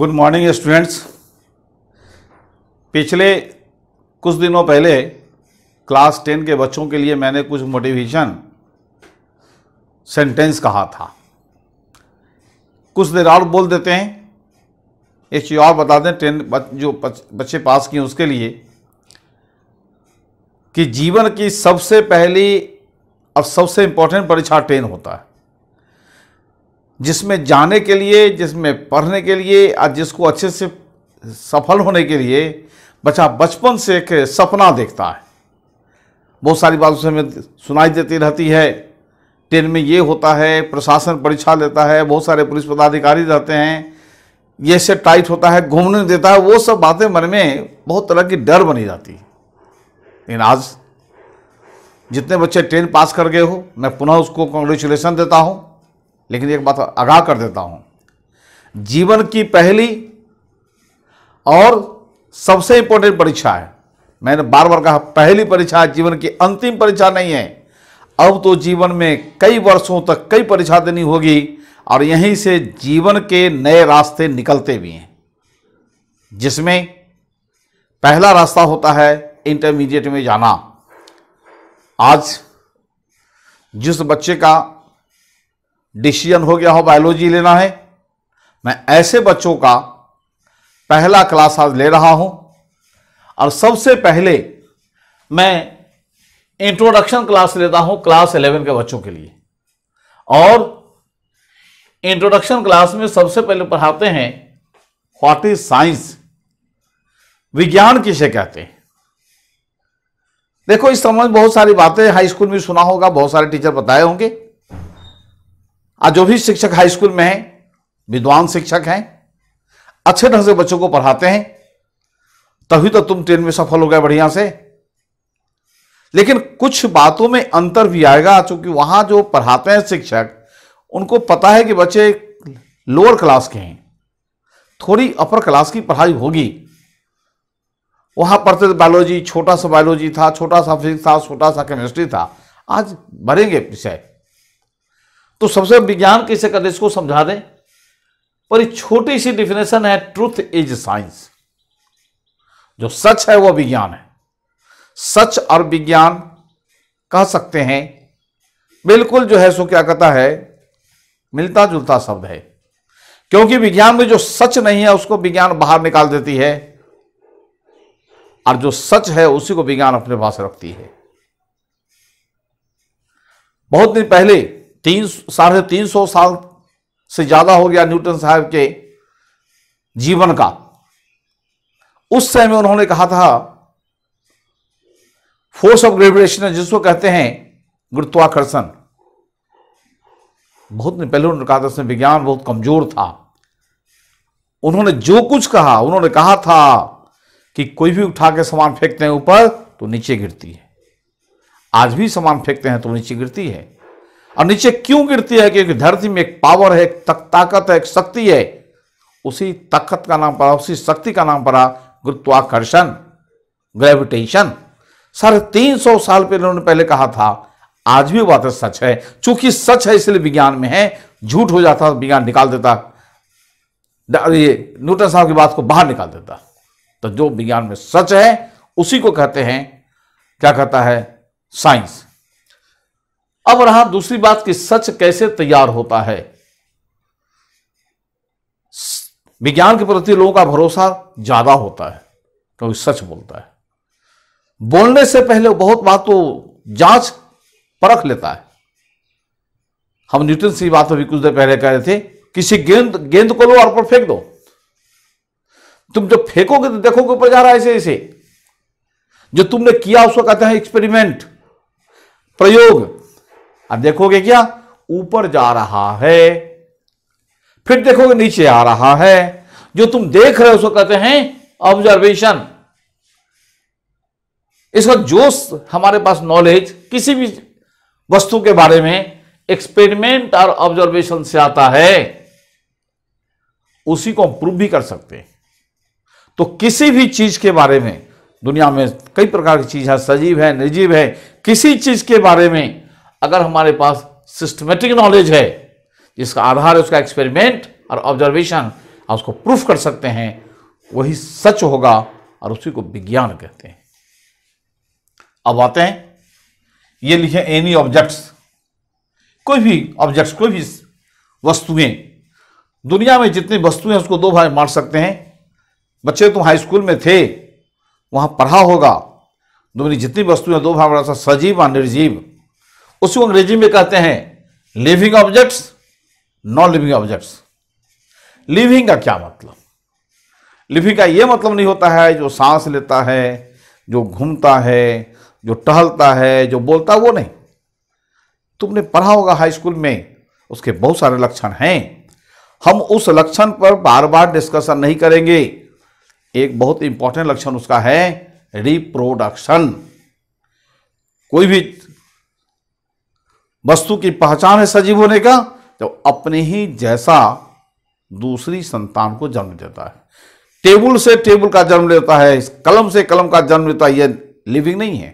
good morning students पिछले कुछ दिनों पहले क्लास टेन के बच्चों के लिए मैंने कुछ मोटिवेशन सेंटेंस कहा था कुछ देर और बोल देते हैं एक चीज़ और बता दें टेन जो बच्चे पास किए उसके लिए कि जीवन की सबसे पहली और सबसे इम्पोर्टेंट परीक्षा टेन होता है जिसमें जाने के लिए जिसमें पढ़ने के लिए और जिसको अच्छे से सफल होने के लिए बच्चा बचपन से एक सपना देखता है बहुत सारी बातों से हमें सुनाई देती रहती है ट्रेन में ये होता है प्रशासन परीक्षा लेता है बहुत सारे पुलिस पदाधिकारी रहते हैं ये से टाइट होता है घूमने देता है वो सब बातें मन में बहुत तरह की डर बनी जाती है लेकिन आज जितने बच्चे ट्रेन पास कर गए हो मैं पुनः उसको कॉन्ग्रेचुलेसन देता हूँ लेकिन एक बात आगाह कर देता हूं जीवन की पहली और सबसे इंपॉर्टेंट परीक्षा है मैंने बार बार कहा पहली परीक्षा जीवन की अंतिम परीक्षा नहीं है अब तो जीवन में कई वर्षों तक कई परीक्षा देनी होगी और यहीं से जीवन के नए रास्ते निकलते भी हैं जिसमें पहला रास्ता होता है इंटरमीडिएट में जाना आज जिस बच्चे का डिसीजन हो गया हो बायोलॉजी लेना है मैं ऐसे बच्चों का पहला क्लास आज ले रहा हूं और सबसे पहले मैं इंट्रोडक्शन क्लास लेता हूं क्लास इलेवन के बच्चों के लिए और इंट्रोडक्शन क्लास में सबसे पहले पढ़ाते हैं व्हाट इज साइंस विज्ञान किसे कहते हैं देखो इस संबंध बहुत सारी बातें हाई स्कूल में सुना होगा बहुत सारे टीचर बताए होंगे आज जो भी शिक्षक हाई स्कूल में है विद्वान शिक्षक हैं अच्छे ढंग से बच्चों को पढ़ाते हैं तभी तो तुम ट्रेन में सफल हो गए बढ़िया से लेकिन कुछ बातों में अंतर भी आएगा क्योंकि वहां जो पढ़ाते हैं शिक्षक उनको पता है कि बच्चे लोअर क्लास के हैं थोड़ी अपर क्लास की पढ़ाई होगी वहां पढ़ते थे बायोलॉजी छोटा सा बायोलॉजी था छोटा सा फिजिक्स था छोटा सा केमिस्ट्री था आज भरेंगे विषय तो सबसे विज्ञान कैसे करते इसको समझा दें पर छोटी सी डिफिनेशन है ट्रूथ इज साइंस जो सच है वह विज्ञान है सच और विज्ञान कह सकते हैं बिल्कुल जो है सो क्या कहता है मिलता जुलता शब्द है क्योंकि विज्ञान में जो सच नहीं है उसको विज्ञान बाहर निकाल देती है और जो सच है उसी को विज्ञान अपने पास रखती है बहुत दिन पहले तीन साढ़े तीन सौ साल से ज़्यादा हो गया न्यूटन साहब के जीवन का उस समय उन्होंने कहा था फोर्स ऑफ ग्रेविटेशन जिसको कहते हैं गुरुत्वाकर्षण बहुत पहले उन्होंने कहा था उसमें विज्ञान बहुत कमजोर था उन्होंने जो कुछ कहा उन्होंने कहा था कि कोई भी उठा के सामान फेंकते हैं ऊपर तो नीचे गिरती है आज भी सामान फेंकते हैं तो नीचे गिरती है और नीचे क्यों गिरती है क्योंकि धरती में एक पावर है एक तक ताकत है एक शक्ति है उसी ताकत का नाम पड़ा उसी शक्ति का नाम पड़ा गुरुत्वाकर्षण ग्रेविटेशन साढ़े तीन सौ साल पहले उन्होंने पहले कहा था आज भी बात है सच है चूंकि सच है इसलिए विज्ञान में है झूठ हो जाता विज्ञान निकाल देता ये न्यूटन साहब की बात को बाहर निकाल देता तो जो विज्ञान में सच है उसी को कहते हैं क्या कहता है साइंस अब रहा दूसरी बात कि सच कैसे तैयार होता है विज्ञान के प्रति लोगों का भरोसा ज्यादा होता है क्योंकि तो सच बोलता है बोलने से पहले बहुत बात तो जांच परख लेता है हम न्यूटन से बात अभी कुछ देर पहले कह रहे थे किसी गेंद गेंद को लो और ऊपर फेंक दो तुम जब फेंकोगे तो देखोगे ऊपर जा रहा है ऐसे ऐसे जो तुमने किया उसको कहते हैं एक्सपेरिमेंट प्रयोग अब देखोगे क्या ऊपर जा रहा है फिर देखोगे नीचे आ रहा है जो तुम देख रहे हो उसको कहते हैं ऑब्जर्वेशन इसका जो हमारे पास नॉलेज किसी भी वस्तु के बारे में एक्सपेरिमेंट और ऑब्जर्वेशन से आता है उसी को हम प्रूव भी कर सकते हैं तो किसी भी चीज के बारे में दुनिया में कई प्रकार की चीज है सजीव है निर्जीव है किसी चीज के बारे में अगर हमारे पास सिस्टमेटिक नॉलेज है जिसका आधार है उसका एक्सपेरिमेंट और ऑब्जर्वेशन और उसको प्रूफ कर सकते हैं वही सच होगा और उसी को विज्ञान कहते हैं अब आते हैं ये लिखे एनी ऑब्जेक्ट्स कोई भी ऑब्जेक्ट्स कोई भी वस्तुएं दुनिया में जितनी वस्तुएं उसको दो भाई मार सकते हैं बच्चे तुम हाई स्कूल में थे वहां पढ़ा होगा दुनिया जितनी वस्तुएं दो भाग मार सकते सजीव और निर्जीव उसको अंग्रेजी में कहते हैं living objects non living objects living का क्या मतलब लिविंग का यह मतलब नहीं होता है जो सांस लेता है जो घूमता है जो टहलता है जो बोलता है वो नहीं तुमने पढ़ा होगा हाई स्कूल में उसके बहुत सारे लक्षण हैं हम उस लक्षण पर बार बार डिस्कशन नहीं करेंगे एक बहुत इंपॉर्टेंट लक्षण उसका है रिप्रोडक्शन कोई भी वस्तु की पहचान है सजीव होने का जब तो अपने ही जैसा दूसरी संतान को जन्म देता है टेबल से टेबल का जन्म लेता है कलम से कलम का जन्म लेता है यह लिविंग नहीं है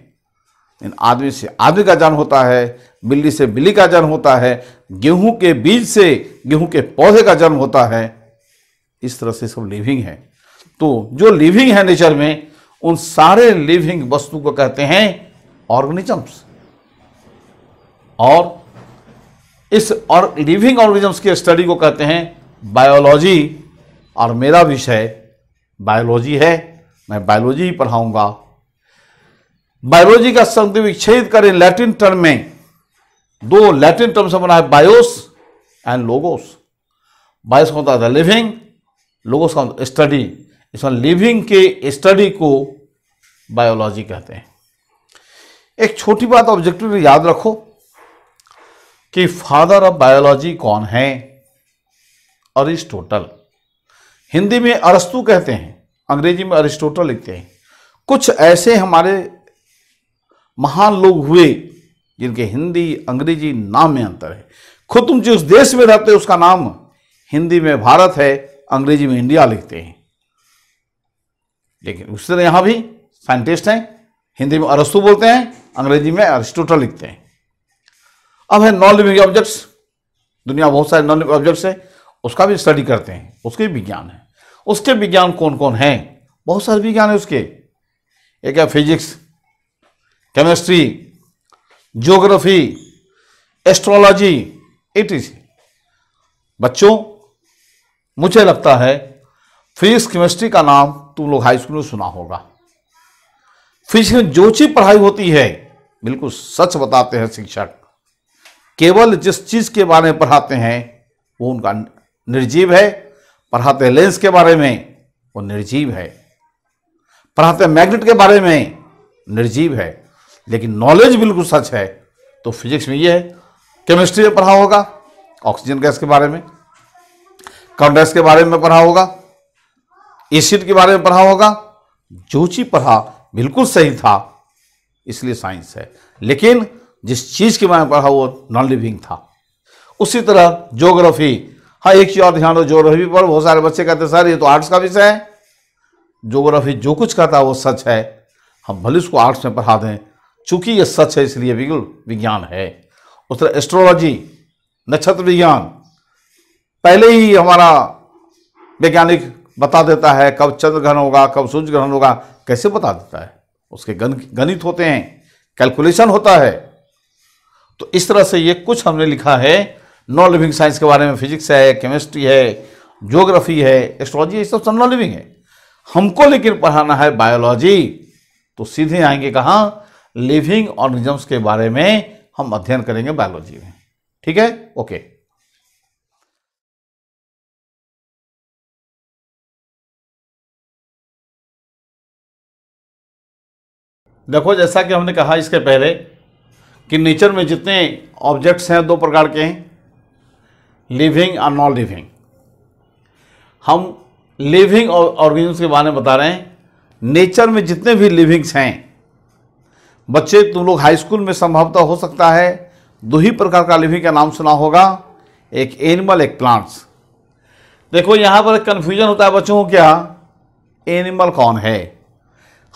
इन आदमी से आदमी का जन्म होता है बिल्ली से बिल्ली का जन्म होता है गेहूं के बीज से गेहूं के पौधे का जन्म होता है इस तरह से सब लिविंग है तो जो लिविंग है नेचर में उन सारे लिविंग वस्तु को कहते हैं ऑर्गेनिजम्स और इस और लिविंग ऑर्गेनिजम्स की स्टडी को कहते हैं बायोलॉजी और मेरा विषय बायोलॉजी है मैं बायोलॉजी ही पढ़ाऊंगा बायोलॉजी का संधि विच्छेद करें लैटिन टर्म में दो लैटिन टर्म से बना है बायोस एंड लोगोस बायोस का होता मतलब है लिविंग लोगोस का स्टडी मतलब इसमें लिविंग के स्टडी को बायोलॉजी कहते हैं एक छोटी बात ऑब्जेक्टिव याद रखो कि फादर ऑफ बायोलॉजी कौन है अरिस्टोटल हिंदी में अरस्तु कहते हैं अंग्रेजी में अरिस्टोटल लिखते हैं कुछ ऐसे हमारे महान लोग हुए जिनके हिंदी अंग्रेजी नाम में अंतर है खुद तुम जिस देश में रहते हो उसका नाम हिंदी में भारत है अंग्रेजी में इंडिया लिखते हैं लेकिन उस तरह यहां भी साइंटिस्ट हैं हिंदी में अरस्तु बोलते हैं अंग्रेजी में अरिस्टोटल लिखते हैं अब है नॉन लिविंग ऑब्जेक्ट्स दुनिया बहुत सारे नॉन लिविंग ऑब्जेक्ट्स है उसका भी स्टडी करते हैं उसके विज्ञान है उसके विज्ञान कौन कौन हैं बहुत सारे विज्ञान है उसके एक है physics chemistry geography astrology ETC बच्चों मुझे लगता है फिजिक्स केमिस्ट्री का नाम तुम लोग हाई स्कूल में सुना होगा फिजिक्स में जो चीज़ पढ़ाई होती है बिल्कुल सच बताते हैं शिक्षक केवल जिस चीज़ के बारे में पढ़ाते हैं वो उनका निर्जीव है पढ़ाते लेंस के बारे में वो निर्जीव है पढ़ाते मैग्नेट के बारे में निर्जीव है लेकिन नॉलेज बिल्कुल सच है तो फिजिक्स में ये है केमिस्ट्री में पढ़ा होगा ऑक्सीजन गैस के बारे में कॉन्डेंस के बारे में पढ़ा होगा एसिड के बारे में पढ़ा होगा जो चीज पढ़ा बिल्कुल सही था इसलिए साइंस है लेकिन जिस चीज़ के बारे में पढ़ा वो नॉन लिविंग था उसी तरह जोग्राफी हाँ एक चीज़ और ध्यान दो जोग्राफी पर बहुत सारे बच्चे कहते हैं सर ये तो आर्ट्स का विषय है जोग्राफी जो कुछ कहता है वो सच है हम भले उसको आर्ट्स में पढ़ा दें चूंकि ये सच है इसलिए विज्ञान है उस तरह एस्ट्रोलॉजी नक्षत्र विज्ञान पहले ही हमारा वैज्ञानिक बता देता है कब चंद्र ग्रहण होगा कब सूर्य ग्रहण होगा कैसे बता देता है उसके गण गणित होते हैं कैलकुलेशन होता है तो इस तरह से ये कुछ हमने लिखा है नॉन लिविंग साइंस के बारे में फिजिक्स है केमिस्ट्री है ज्योग्राफी है एस्ट्रोलॉजी ये सब सब नॉन लिविंग है हमको लेकिन पढ़ाना है बायोलॉजी तो सीधे आएंगे कहाँ लिविंग ऑर्गेनिजम्स के बारे में हम अध्ययन करेंगे बायोलॉजी में ठीक है ओके देखो जैसा कि हमने कहा इसके पहले कि नेचर में जितने ऑब्जेक्ट्स हैं दो प्रकार के हैं लिविंग और नॉन लिविंग हम लिविंग ऑर्गेनिज्म के बारे में बता रहे हैं नेचर में जितने भी लिविंग्स हैं बच्चे तुम लोग हाई स्कूल में संभवतः हो सकता है दो ही प्रकार का लिविंग का नाम सुना होगा एक एनिमल एक प्लांट्स देखो यहाँ पर कन्फ्यूजन होता है बच्चों को क्या एनिमल कौन है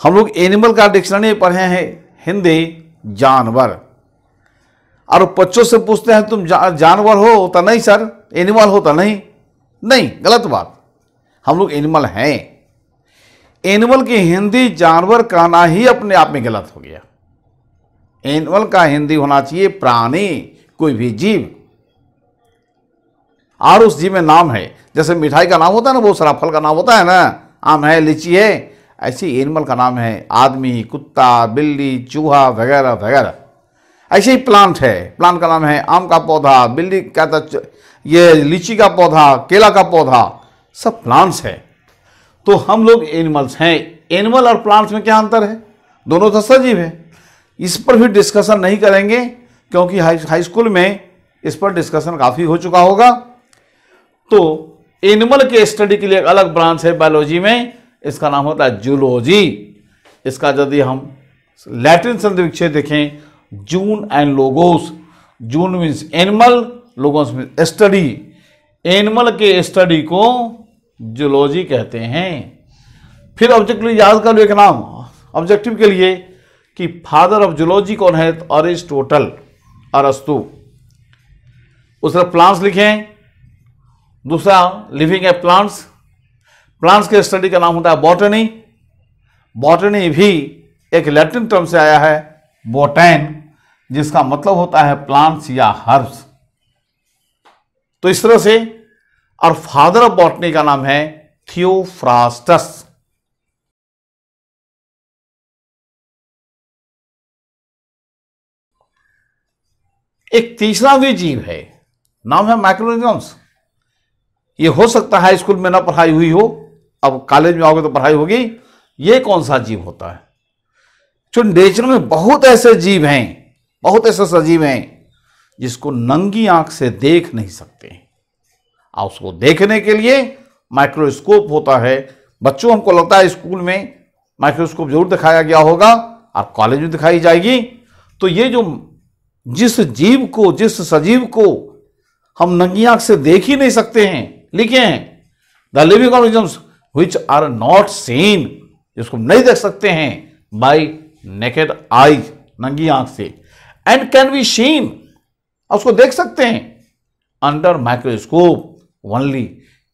हम लोग एनिमल का डिक्शनरी पढ़े हैं हिंदी जानवर और बच्चों से पूछते हैं तुम जा, जानवर हो तो नहीं सर एनिमल हो तो नहीं नहीं गलत बात हम लोग एनिमल हैं एनिमल की हिंदी जानवर कहना ही अपने आप में गलत हो गया एनिमल का हिंदी होना चाहिए प्राणी कोई भी जीव और उस जीव में नाम है जैसे मिठाई का नाम होता है ना बहुत सारा फल का नाम होता है ना आम है लीची है ऐसे एनिमल का नाम है आदमी कुत्ता बिल्ली चूहा वगैरह वगैरह ऐसे ही प्लांट है प्लांट का नाम है आम का पौधा बिल्ली क्या था तो ये लीची का पौधा केला का पौधा सब प्लांट्स है तो हम लोग एनिमल्स हैं एनिमल और प्लांट्स में क्या अंतर है दोनों तो सजीव है इस पर भी डिस्कशन नहीं करेंगे क्योंकि हाई हाई स्कूल में इस पर डिस्कशन काफ़ी हो चुका होगा तो एनिमल के स्टडी के लिए एक अलग ब्रांच है बायोलॉजी में इसका नाम होता है जूलॉजी इसका यदि हम लैटिन संधिविक्षय देखें zoon and logos zoon means animal logos means study animal के स्टडी को जूलॉजी कहते हैं फिर ऑब्जेक्टिव याद कर लो एक नाम ऑब्जेक्टिव के लिए कि फादर ऑफ जूलॉजी कौन है तो अरिस्टोटल अरस्तु उसका प्लांट्स लिखें दूसरा लिविंग है प्लांट्स प्लांट्स के स्टडी का नाम होता है बॉटनी बॉटनी भी एक लैटिन टर्म से आया है बोटैन जिसका मतलब होता है प्लांट्स या हर्ब्स तो इस तरह से और फादर ऑफ बॉटनी का नाम है थियोफ्रास्टस एक तीसरा भी जीव है नाम है माइक्रोनिजम्स ये हो सकता है स्कूल में ना पढ़ाई हुई हो अब कॉलेज में आओगे तो पढ़ाई होगी ये कौन सा जीव होता है जो नेचर में बहुत ऐसे जीव हैं बहुत ऐसे सजीव हैं जिसको नंगी आंख से देख नहीं सकते और उसको देखने के लिए माइक्रोस्कोप होता है बच्चों हमको लगता है स्कूल में माइक्रोस्कोप जरूर दिखाया गया होगा और कॉलेज में दिखाई जाएगी तो ये जो जिस जीव को जिस सजीव को हम नंगी आंख से देख ही नहीं सकते हैं लिखे हैं the living organisms which are not seen जिसको हम नहीं देख सकते हैं बाई नेकेड आईज नंगी आंख से एंड कैन बी सीन उसको देख सकते हैं अंडर माइक्रोस्कोप ओनली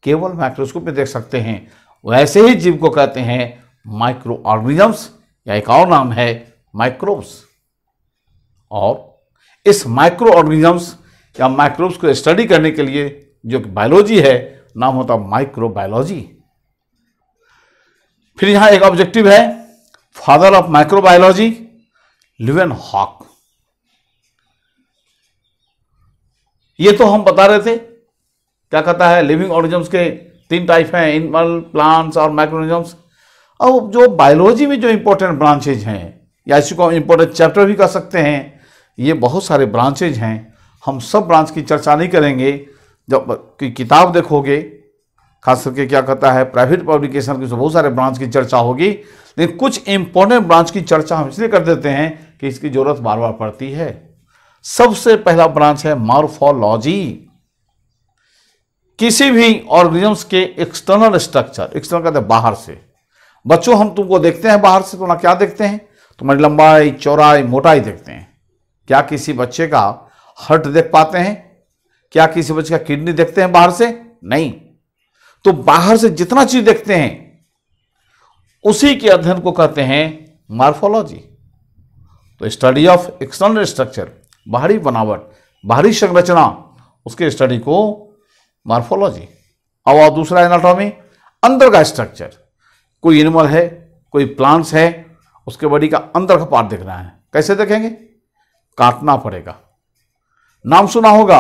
केवल माइक्रोस्कोप में देख सकते हैं वैसे ही जीव को कहते हैं माइक्रो ऑर्गेनिजम्स या एक और नाम है माइक्रोब्स और इस माइक्रो ऑर्गेनिजम्स या माइक्रोब्स को स्टडी करने के लिए जो बायोलॉजी है नाम होता है माइक्रोबायोलॉजी फिर यहां एक ऑब्जेक्टिव है father of microbiology Leeuwenhoek ये तो हम बता रहे थे क्या कहता है लिविंग ऑर्गेनिजम्स के तीन टाइप हैं इनमल प्लांट्स और माइक्रोनिजम्स अब जो बायोलॉजी में जो इम्पोर्टेंट ब्रांचेज हैं या इसी को हम इम्पोर्टेंट चैप्टर भी कह सकते हैं ये बहुत सारे ब्रांचेज हैं हम सब ब्रांच की चर्चा नहीं करेंगे जब की किताब देखोगे खास करके क्या कहता है प्राइवेट पब्लिकेशन की तो बहुत सारे ब्रांच की चर्चा होगी लेकिन कुछ इम्पोर्टेंट ब्रांच की चर्चा हम इसलिए कर देते हैं कि इसकी ज़रूरत बार बार पड़ती है सबसे पहला ब्रांच है मार्फोलॉजी किसी भी ऑर्गेनिजम्स के एक्सटर्नल स्ट्रक्चर एक्सटर्नल कहते हैं बाहर से बच्चों हम तुमको देखते हैं बाहर से तो ना क्या देखते हैं तुम्हारी लंबाई चौड़ाई मोटाई देखते हैं क्या किसी बच्चे का हर्ट देख पाते हैं क्या किसी बच्चे का किडनी देखते हैं बाहर से नहीं तो बाहर से जितना चीज देखते हैं उसी के अध्ययन को कहते हैं मार्फोलॉजी तो स्टडी ऑफ एक्सटर्नल स्ट्रक्चर बाहरी बनावट बाहरी संरचना उसके स्टडी को मार्फोलॉजी अब और दूसरा एनाटॉमी अंदर का स्ट्रक्चर कोई एनिमल है कोई प्लांट्स है उसके बॉडी का अंदर का पार्ट देखना रहा है कैसे देखेंगे काटना पड़ेगा नाम सुना होगा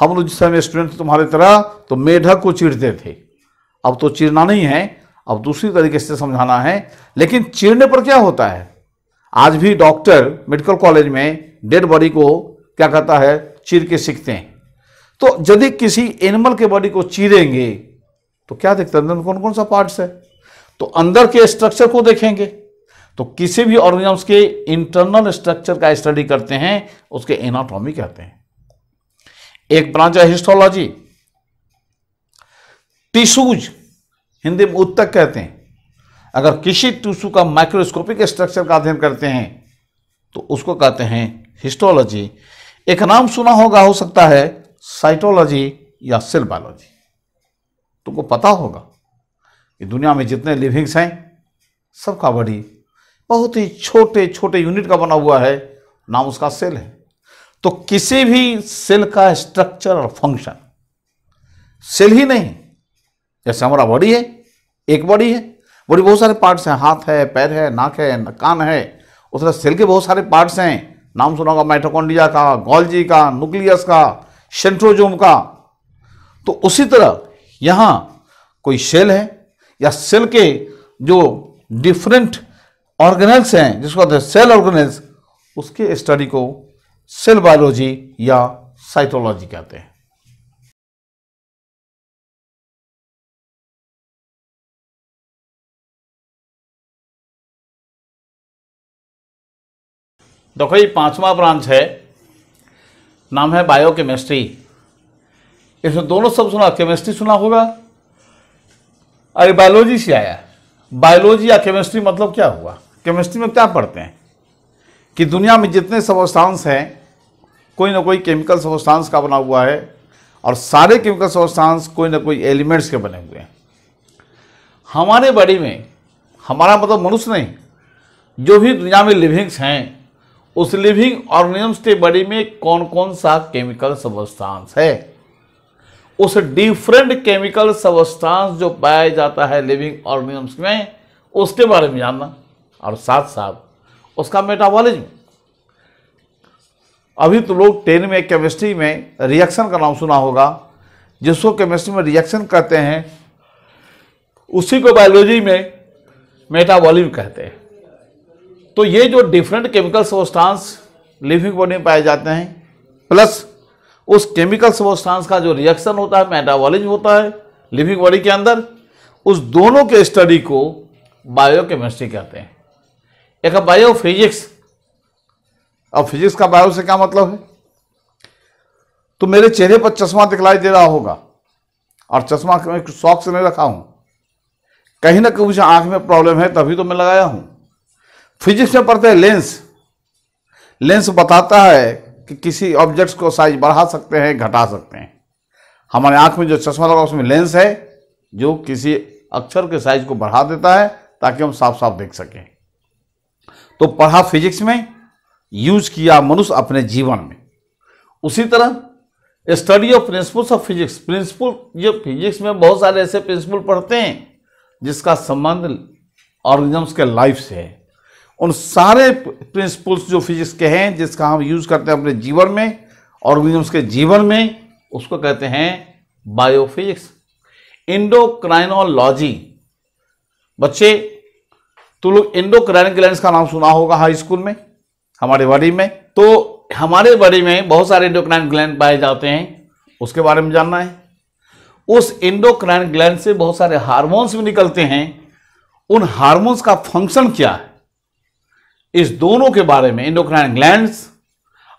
हम लोग जिस समय स्टूडेंट तुम्हारे तरह तो मेढक को चीरते थे अब तो चीरना नहीं है अब दूसरी तरीके से समझाना है लेकिन चीरने पर क्या होता है आज भी डॉक्टर मेडिकल कॉलेज में डेड बॉडी को क्या कहता है चीर के सीखते हैं तो यदि किसी एनिमल के बॉडी को चीरेंगे तो क्या देखते हैं अंदर कौन कौन सा पार्ट्स है तो अंदर के स्ट्रक्चर को देखेंगे तो किसी भी ऑर्गेनिज्म के इंटरनल स्ट्रक्चर का स्टडी करते हैं उसके एनाटॉमी कहते हैं एक ब्रांच है हिस्टोलॉजी टिशूज हिंदी में उत्तक कहते हैं अगर किसी टिश्यू का माइक्रोस्कोपिक स्ट्रक्चर का अध्ययन करते हैं तो उसको कहते हैं हिस्टोलॉजी एक नाम सुना होगा हो सकता है साइटोलॉजी या सेल बायोलॉजी तुमको पता होगा कि दुनिया में जितने लिविंग्स हैं सबका बॉडी बहुत ही छोटे छोटे यूनिट का बना हुआ है नाम उसका सेल है तो किसी भी सेल का स्ट्रक्चर और फंक्शन सेल ही नहीं जैसे हमारा बॉडी है एक बॉडी है बॉडी बहुत सारे पार्ट्स हैं हाथ है पैर है नाक है कान है उस तरह सेल के बहुत सारे पार्ट्स हैं नाम सुना होगा माइटोकॉन्ड्रिया का गोल्जी का न्यूक्लियस का सेंट्रोजोम का तो उसी तरह यहाँ कोई सेल है या सेल के जो डिफरेंट ऑर्गेनल्स हैं जिसको कहते हैं सेल ऑर्गेनल्स उसके स्टडी को सेल बायोलॉजी या साइटोलॉजी कहते हैं देखो ये पांचवा ब्रांच है नाम है बायो केमिस्ट्री इसमें दोनों सब सुना केमिस्ट्री सुना होगा अरे बायोलॉजी से आया बायोलॉजी या केमिस्ट्री मतलब क्या हुआ केमिस्ट्री में क्या पढ़ते हैं कि दुनिया में जितने सबस्टांस हैं कोई ना कोई केमिकल सबस्टांस का बना हुआ है और सारे केमिकल सबस्टांस कोई ना कोई एलिमेंट्स के बने हुए हैं हमारे बॉडी में हमारा मतलब मनुष्य नहीं जो भी दुनिया में लिविंग्स हैं उस लिविंग ऑर्गेनिजम्स के बॉडी में कौन कौन सा केमिकल सबस्टांस है उस डिफरेंट केमिकल सबस्टांस जो पाया जाता है लिविंग ऑर्गेनिजम्स में उसके बारे में जानना और साथ साथ उसका मेटाबॉलिज्म अभी तो लोग टेन में केमिस्ट्री में रिएक्शन का नाम सुना होगा जिसको केमिस्ट्री में रिएक्शन कहते हैं उसी को बायोलॉजी में मेटाबॉलिज्म कहते हैं तो ये जो different chemical substance living body में पाए जाते हैं प्लस उस केमिकल सबस्टांस का जो रिएक्शन होता है मेटाबॉलिज होता है लिविंग बॉडी के अंदर उस दोनों के स्टडी को बायोकेमिस्ट्री कहते हैं एक बायो फिजिक्स अब फिजिक्स का बायो से क्या मतलब है तो मेरे चेहरे पर चश्मा दिखलाई दे रहा होगा और चश्मा मैं शौक से नहीं रखा हूं कहीं ना कहीं मुझे आंख में प्रॉब्लम है तभी तो मैं लगाया हूं फिजिक्स में पढ़ते हैं लेंस लेंस बताता है कि किसी ऑब्जेक्ट्स को साइज बढ़ा सकते हैं घटा सकते हैं हमारे आंख में जो चश्मा लगा उसमें लेंस है जो किसी अक्षर के साइज को बढ़ा देता है ताकि हम साफ साफ देख सकें तो पढ़ा फिजिक्स में यूज किया मनुष्य अपने जीवन में उसी तरह study of principles of physics principle ये फिजिक्स में बहुत सारे ऐसे प्रिंसिपल पढ़ते हैं जिसका संबंध ऑर्गेनिजम्स के लाइफ से है उन सारे प्रिंसिपल्स जो फिजिक्स के हैं जिसका हम यूज़ करते हैं अपने जीवन में और विलियम्स के जीवन में उसको कहते हैं बायोफिजिक्स इंडोक्राइनोलॉजी बच्चे तो लोग इंडोक्राइन ग्लैंड का नाम सुना होगा हाई स्कूल में हमारे बॉडी में तो हमारे बॉडी में बहुत सारे इंडोक्राइन ग्लैंड पाए जाते हैं उसके बारे में जानना है उस इंडोक्राइन ग्लैंड से बहुत सारे हार्मोन्स भी निकलते हैं उन हार्मोन्स का फंक्शन क्या है इस दोनों के बारे में इंडोक्राइन ग्लैंड्स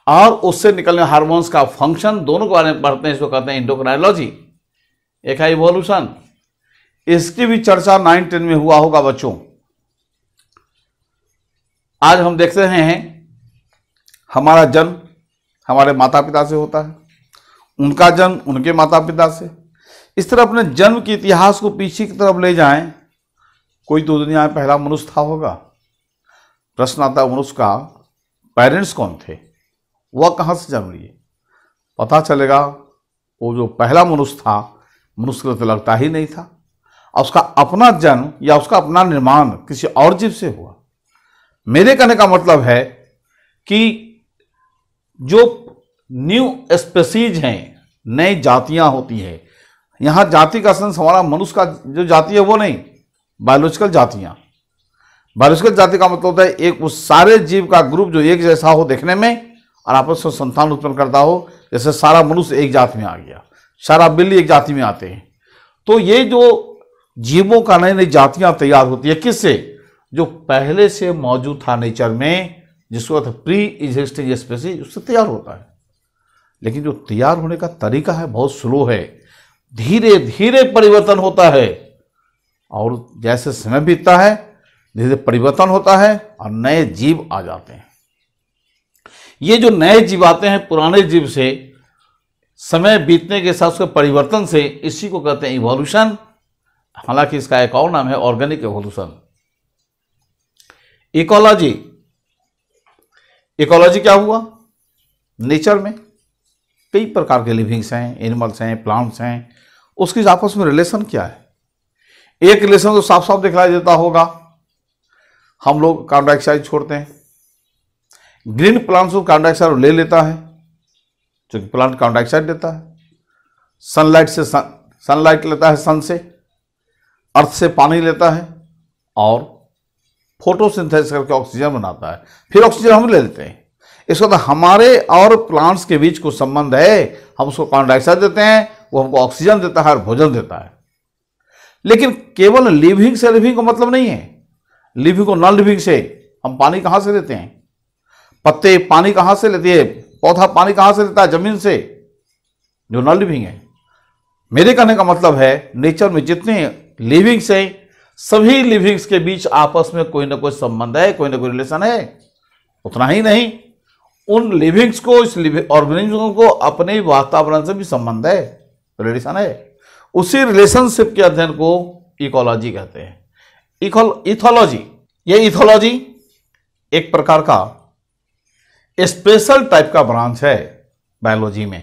और उससे निकलने हार्मोन्स का फंक्शन दोनों के बारे में पढ़ते हैं इसको कहते हैं इंडोक्राइनोलॉजी एक है इवोल्यूशन इसकी भी चर्चा नाइन टेन में हुआ होगा बच्चों आज हम देखते हैं हमारा जन्म हमारे माता पिता से होता है उनका जन्म उनके माता पिता से इस तरह अपने जन्म के इतिहास को पीछे की तरफ ले जाएं कोई तो दुनिया में पहला मनुष्य था होगा प्रश्न आता है उसका पेरेंट्स कौन थे वह कहाँ से जन्म लिए पता चलेगा वो जो पहला मनुष्य था मनुष्य को तो लगता ही नहीं था और उसका अपना जन्म या उसका अपना निर्माण किसी और जीव से हुआ मेरे कहने का मतलब है कि जो न्यू स्पेसीज हैं नई जातियां होती हैं यहाँ जाति का सेंस हमारा मनुष्य का जो जाति है वो नहीं बायोलॉजिकल जातियाँ बहिष्कृत जाति का मतलब होता है एक उस सारे जीव का ग्रुप जो एक जैसा हो देखने में और आपस में संतान उत्पन्न करता हो जैसे सारा मनुष्य एक जाति में आ गया सारा बिल्ली एक जाति में आते हैं तो ये जो जीवों का नई नई जातियां तैयार होती है किससे जो पहले से मौजूद था नेचर में जिसको प्री एग्जिस्टिंग स्पेसी उससे तैयार होता है लेकिन जो तैयार होने का तरीका है बहुत स्लो है धीरे धीरे परिवर्तन होता है और जैसे समय बीतता है धीरे परिवर्तन होता है और नए जीव आ जाते हैं ये जो नए जीव आते हैं पुराने जीव से समय बीतने के साथ उसके परिवर्तन से इसी को कहते हैं इवोल्यूशन हालांकि इसका एक और नाम है ऑर्गेनिक इवोल्यूशन इकोलॉजी इकोलॉजी क्या हुआ नेचर में कई प्रकार के लिविंग्स हैं एनिमल्स हैं प्लांट्स हैं उसकी आपस में रिलेशन क्या है एक रिलेशन तो साफ साफ दिखाई देता होगा हम लोग कार्बन डाइऑक्साइड छोड़ते हैं ग्रीन प्लांट्स को कार्बन डाइऑक्साइड ले लेता है क्योंकि प्लांट कार्बन डाइऑक्साइड देता है सनलाइट से सन सनलाइट लेता है सन से अर्थ से पानी लेता है और फोटोसिंथेसिस करके ऑक्सीजन बनाता है फिर ऑक्सीजन हम ले लेते हैं इसका तो हमारे और प्लांट्स के बीच कुछ संबंध है हम उसको कार्बन डाइऑक्साइड देते हैं वो हमको ऑक्सीजन देता है और भोजन देता है लेकिन केवल लिविंग से लिविंग का मतलब नहीं है लिविंग और नॉन लिविंग से हम पानी कहाँ से लेते हैं पत्ते पानी कहाँ से लेते हैं पौधा पानी कहाँ से लेता है जमीन से जो नॉन लिविंग है मेरे कहने का मतलब है नेचर में जितने लिविंग्स हैं सभी लिविंग्स के बीच आपस में कोई ना कोई संबंध है कोई ना कोई रिलेशन है उतना ही नहीं उन लिविंग्स को इस ऑर्गेनिज्म को अपने वातावरण से भी संबंध है रिलेशन है उसी रिलेशनशिप के अध्ययन को इकोलॉजी कहते हैं इथोलॉजी ये इथोलॉजी एक प्रकार का स्पेशल टाइप का ब्रांच है बायोलॉजी में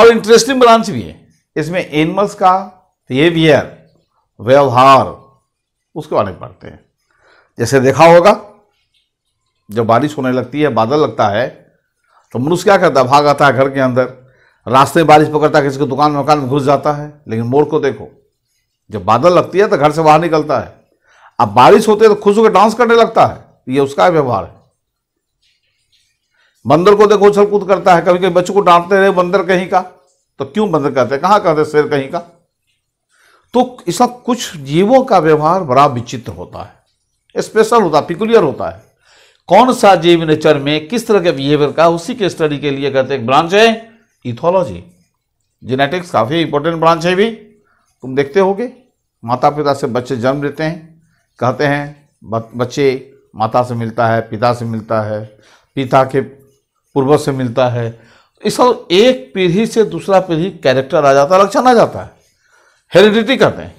और इंटरेस्टिंग ब्रांच भी है इसमें एनिमल्स का बिहेवियर व्यवहार उसके बारे में पढ़ते हैं जैसे देखा होगा जब बारिश होने लगती है बादल लगता है तो मनुष्य क्या करता है भाग आता है घर के अंदर रास्ते में बारिश पकड़ता है किसी को दुकान मकान में घुस जाता है लेकिन मोर को देखो जब बादल लगती है तो घर से बाहर निकलता है अब बारिश होती है तो खुश होकर डांस करने लगता है ये उसका व्यवहार है बंदर को देखो उछल कूद करता है कभी कभी बच्चों को डांटते रहे बंदर कहीं का तो क्यों बंदर कहते हैं कहां कहते शेर कहीं का तो इसका कुछ जीवों का व्यवहार बड़ा विचित्र होता है स्पेशल होता है पिकुलियर होता है कौन सा जीव नेचर में किस तरह के बिहेवियर का उसी के स्टडी के लिए करते एक ब्रांच है इथोलॉजी जेनेटिक्स काफ़ी इंपॉर्टेंट ब्रांच है भी तुम देखते होगे माता पिता से बच्चे जन्म लेते हैं कहते हैं बच्चे माता से मिलता है पिता से मिलता है पिता के पूर्वज से मिलता है इस एक पीढ़ी से दूसरा पीढ़ी कैरेक्टर आ जाता है लक्षण आ जाता है हेरिडिटी कहते हैं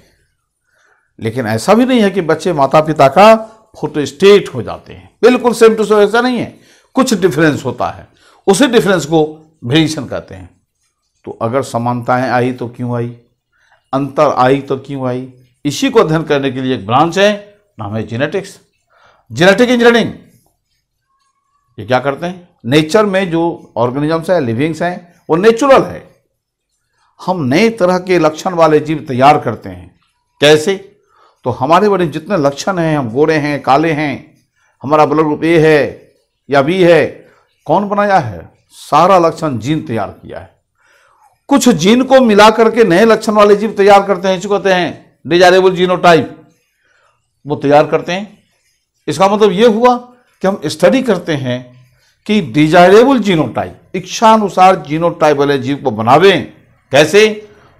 लेकिन ऐसा भी नहीं है कि बच्चे माता पिता का फोटो स्टेट हो जाते हैं बिल्कुल सेम टू सेम ऐसा नहीं है कुछ डिफरेंस होता है उसी डिफरेंस को वेरिएशन कहते हैं तो अगर समानताएं आई तो क्यों आई अंतर आई तो क्यों आई इसी को अध्ययन करने के लिए एक ब्रांच है नाम है जेनेटिक्स जेनेटिक इंजीनियरिंग ये क्या करते हैं नेचर में जो ऑर्गेनिजम्स हैं लिविंग्स हैं वो नेचुरल है हम नए तरह के लक्षण वाले जीव तैयार करते हैं कैसे तो हमारे बड़े जितने लक्षण हैं हम गोरे हैं काले हैं हमारा ब्लड ग्रुप ए है या बी है कौन बनाया है सारा लक्षण जीन तैयार किया है कुछ जीन को मिला करके नए लक्षण वाले जीव तैयार करते हैं चुकाते हैं डिजायरेबल जीनोटाइप वो तैयार करते हैं इसका मतलब ये हुआ कि हम स्टडी करते हैं कि डिजायरेबल जीनोटाइप इच्छा अनुसार जीनोटाइप वाले जीव को बनावे कैसे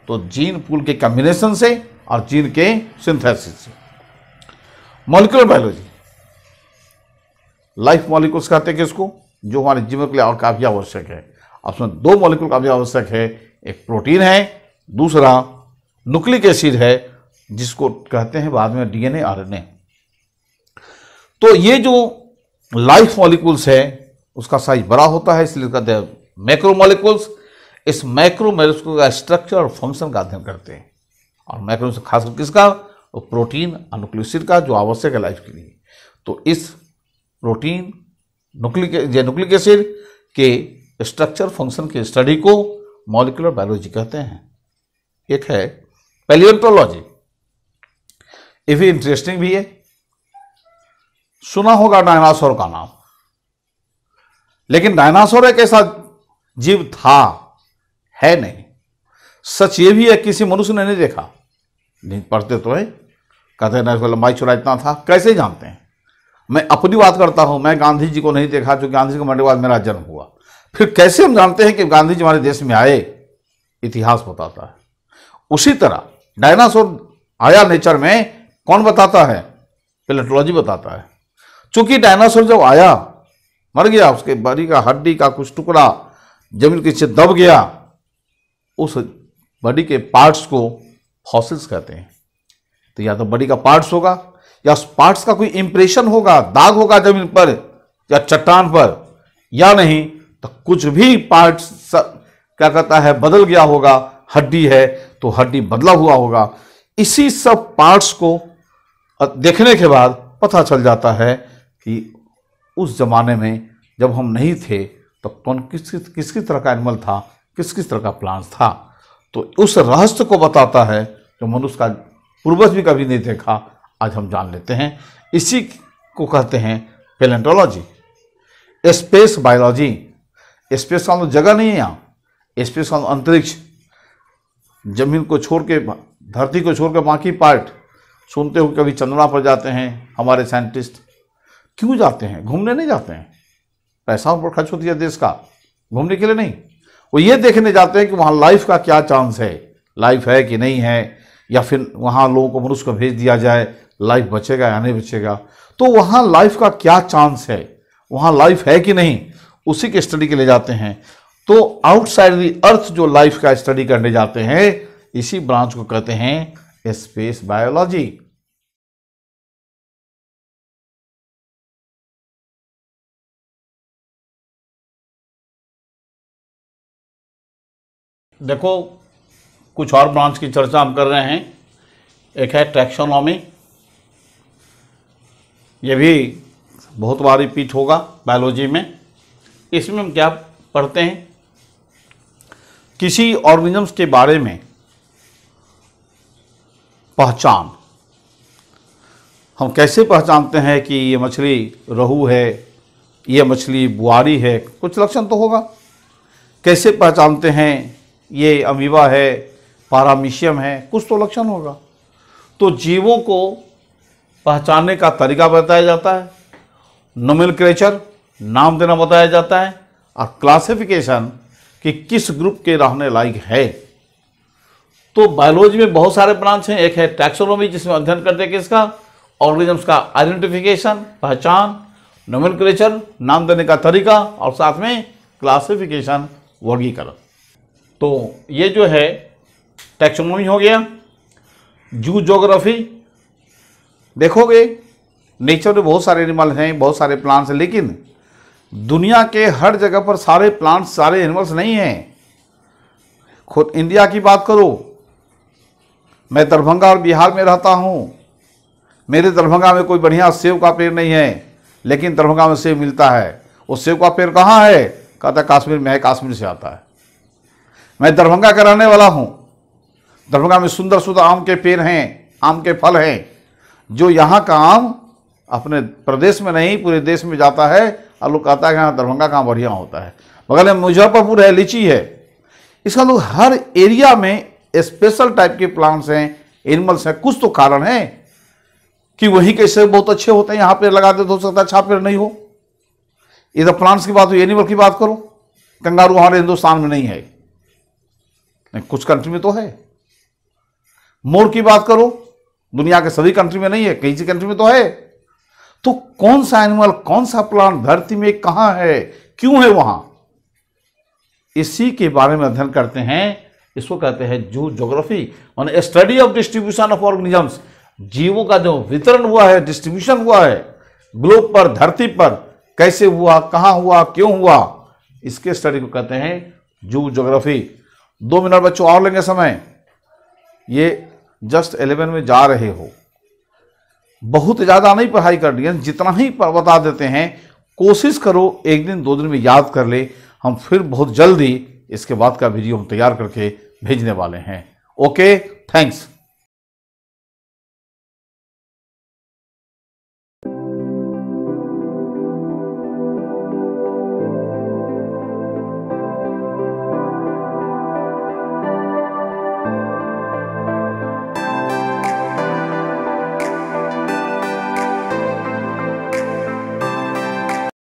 तो जीन पुल के कॉम्बिनेशन से और जीन के सिंथेसिस से मॉलिकुलर बायोलॉजी लाइफ मॉलिकुल्स कहते हैं कि इसको जो हमारे जीवन के लिए और काफ़ी आवश्यक है उसमें दो मॉलिकुल काफ़ी आवश्यक है एक प्रोटीन है दूसरा न्यूक्लिक एसिड है जिसको कहते हैं बाद में डीएनए आरएनए तो ये जो लाइफ मॉलिक्यूल्स है उसका साइज बड़ा होता है इसलिए कहते हैं मैक्रो मॉलिक्यूल्स इस मैक्रो मॉलिक्यूल का स्ट्रक्चर और फंक्शन का अध्ययन करते हैं और मैक्रो से खासकर किसका तो प्रोटीन अनुक्लिसिड का जो आवश्यक है लाइफ के लिए तो इस प्रोटीन न्यूक्लिक न्यूक्लिक एसिड के स्ट्रक्चर फंक्शन की स्टडी को मॉलिकुलर बायोलॉजी कहते हैं एक है पेलियोटोलॉजी ये भी इंटरेस्टिंग भी है सुना होगा डायनासोर का नाम लेकिन डायनासोर एक ऐसा जीव था है नहीं सच ये भी है किसी मनुष्य ने नहीं देखा नहीं पढ़ते तो है कहते हैं ना लंबाई चौड़ा इतना था कैसे जानते हैं मैं अपनी बात करता हूं मैं गांधी जी को नहीं देखा जो गांधी जी को मरने के बाद मेरा जन्म हुआ फिर कैसे हम जानते हैं कि गांधी जी हमारे देश में आए इतिहास बताता है उसी तरह डायनासोर आया नेचर में कौन बताता है पेलेटोलॉजी बताता है चूंकि डायनासोर जब आया मर गया उसके बड़ी का हड्डी का कुछ टुकड़ा जमीन के नीचे दब गया उस बडी के पार्ट्स को फॉसिल्स कहते हैं तो या तो बॉडी का पार्ट्स होगा या उस पार्ट्स का कोई इंप्रेशन होगा दाग होगा जमीन पर या चट्टान पर या नहीं तो कुछ भी पार्ट क्या कहता है बदल गया होगा हड्डी है तो हड्डी बदला हुआ होगा इसी सब पार्ट्स को देखने के बाद पता चल जाता है कि उस ज़माने में जब हम नहीं थे तो कौन किस किस किस तरह का एनिमल था किस किस तरह का प्लांट था तो उस रहस्य को बताता है जो मनुष्य का पूर्वज भी कभी नहीं देखा आज हम जान लेते हैं इसी को कहते हैं पेलेंटोलॉजी स्पेस बायोलॉजी स्पेस का तो जगह नहीं है यहाँ स्पेस का अंतरिक्ष जमीन को छोड़ के धरती को छोड़ के बाकी पार्ट सुनते हो कभी चंद्रमा पर जाते हैं हमारे साइंटिस्ट क्यों जाते हैं घूमने नहीं जाते हैं पैसा उन पर खर्च होती है देश का घूमने के लिए नहीं वो ये देखने जाते हैं कि वहाँ लाइफ का क्या चांस है लाइफ है कि नहीं है या फिर वहाँ लोगों को मनुष्य को भेज दिया जाए लाइफ बचेगा या नहीं बचेगा तो वहाँ लाइफ का क्या चांस है वहाँ लाइफ है कि नहीं उसी के स्टडी के लिए जाते हैं तो आउटसाइड दी अर्थ जो लाइफ का स्टडी करने जाते हैं इसी ब्रांच को कहते हैं स्पेस बायोलॉजी देखो कुछ और ब्रांच की चर्चा हम कर रहे हैं एक है ट्रैक्सोनॉमी ये भी बहुत बार रिपीट होगा बायोलॉजी में इसमें हम क्या पढ़ते हैं किसी ऑर्गेनिज्म के बारे में पहचान हम कैसे पहचानते हैं कि ये मछली रहू है ये मछली बुआरी है कुछ लक्षण तो होगा कैसे पहचानते हैं ये अमीबा है पारामिशियम है कुछ तो लक्षण होगा तो जीवों को पहचानने का तरीका बताया जाता है नोमिल क्रेचर नाम देना बताया जाता है और क्लासिफिकेशन कि किस ग्रुप के रहने लायक है तो बायोलॉजी में बहुत सारे ब्रांच हैं एक है टैक्सोनॉमी जिसमें अध्ययन करते हैं किसका ऑर्गेनिजम्स का आइडेंटिफिकेशन पहचान क्रेचर नाम देने का तरीका और साथ में क्लासिफिकेशन वर्गीकरण तो ये जो है टैक्सोनॉमी हो गया जू जोग्राफी देखोगे नेचर में बहुत सारे एनिमल हैं बहुत सारे प्लांट्स हैं लेकिन दुनिया के हर जगह पर सारे प्लांट्स सारे एनिमल्स नहीं हैं खुद इंडिया की बात करो मैं दरभंगा और बिहार में रहता हूँ मेरे दरभंगा में कोई बढ़िया सेब का पेड़ नहीं है लेकिन दरभंगा में सेब मिलता है वो सेब का पेड़ कहाँ है कहता है काश्मीर में है काश्मीर से आता है मैं दरभंगा का रहने वाला हूँ दरभंगा में सुंदर सुंदर आम के पेड़ हैं आम के फल हैं जो यहाँ का आम अपने प्रदेश में नहीं पूरे देश में जाता है और लोग कहता है यहाँ दरभंगा कहाँ बढ़िया होता है बगल में मुजफ्फरपुर है लीची है इसका लोग हर एरिया में स्पेशल टाइप के प्लांट्स हैं एनिमल्स हैं कुछ तो कारण है कि वहीं कैसे बहुत अच्छे होते हैं यहाँ पर लगा दे तो सकता है छाप अच्छा पेड़ नहीं हो इधर प्लांट्स की बात हो एनिमल की बात करो कंगारू हमारे हिंदुस्तान में नहीं है नहीं, कुछ कंट्री में तो है मोर की बात करो दुनिया के सभी कंट्री में नहीं है कई सी कंट्री में तो है तो कौन सा एनिमल कौन सा प्लांट धरती में कहां है क्यों है वहां इसी के बारे में अध्ययन करते हैं इसको कहते हैं zoogeography study of distribution of organisms जीवों का जो वितरण हुआ है डिस्ट्रीब्यूशन हुआ है ग्लोब पर धरती पर कैसे हुआ कहां हुआ क्यों हुआ इसके स्टडी को कहते हैं जू जोग्राफी दो मिनट बच्चों और लेंगे समय ये जस्ट एलेवन में जा रहे हो बहुत ज़्यादा नहीं पढ़ाई करनी है जितना ही बता देते हैं कोशिश करो एक दिन दो दिन में याद कर ले हम फिर बहुत जल्दी इसके बाद का वीडियो हम तैयार करके भेजने वाले हैं ओके थैंक्स